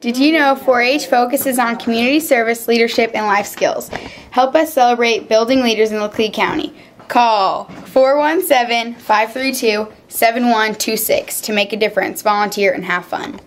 Did you know 4 H focuses on community service, leadership, and life skills? Help us celebrate building leaders in Laclede County. Call 417 532 7126 to make a difference, volunteer, and have fun.